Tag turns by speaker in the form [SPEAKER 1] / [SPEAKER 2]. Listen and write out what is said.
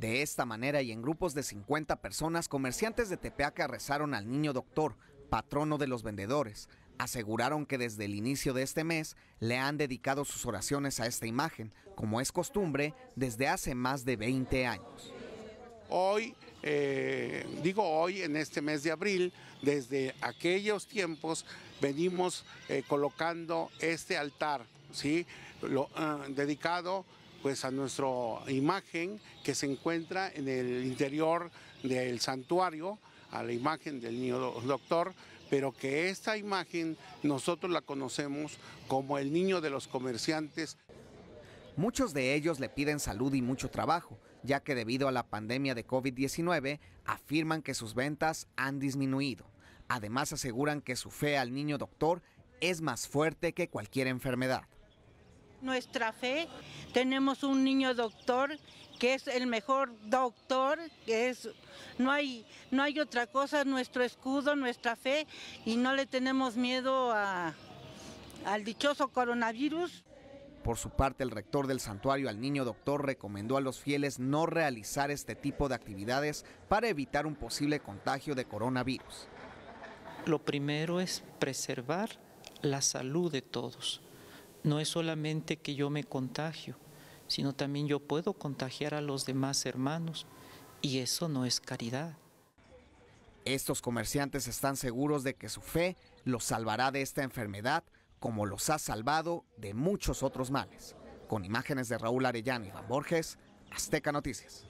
[SPEAKER 1] De esta manera y en grupos de 50 personas, comerciantes de Tepeaca rezaron al niño doctor, patrono de los vendedores. Aseguraron que desde el inicio de este mes le han dedicado sus oraciones a esta imagen, como es costumbre desde hace más de
[SPEAKER 2] 20 años. Hoy, eh, digo hoy en este mes de abril, desde aquellos tiempos venimos eh, colocando este altar, ¿sí? Lo, ah, dedicado pues a nuestra imagen que se encuentra en el interior del santuario, a la imagen del niño doctor, pero que esta imagen nosotros la conocemos como el niño de los comerciantes. Muchos de ellos le piden salud y mucho trabajo,
[SPEAKER 1] ya que debido a la pandemia de COVID-19 afirman que sus ventas han disminuido. Además aseguran que su fe al niño doctor es más fuerte que cualquier enfermedad
[SPEAKER 3] nuestra fe. Tenemos un niño doctor que es el mejor doctor, que es no hay no hay otra cosa, nuestro escudo, nuestra fe y no le tenemos miedo al dichoso coronavirus.
[SPEAKER 1] Por su parte, el rector del santuario al niño doctor recomendó a los fieles no realizar este tipo de actividades para evitar un posible contagio de coronavirus. Lo primero es preservar la salud de todos no es solamente que yo me contagio, sino también yo puedo contagiar a los demás hermanos y eso no es caridad. Estos comerciantes están seguros de que su fe los salvará de esta enfermedad como los ha salvado de muchos otros males. Con imágenes de Raúl Arellano y Van Borges, Azteca Noticias.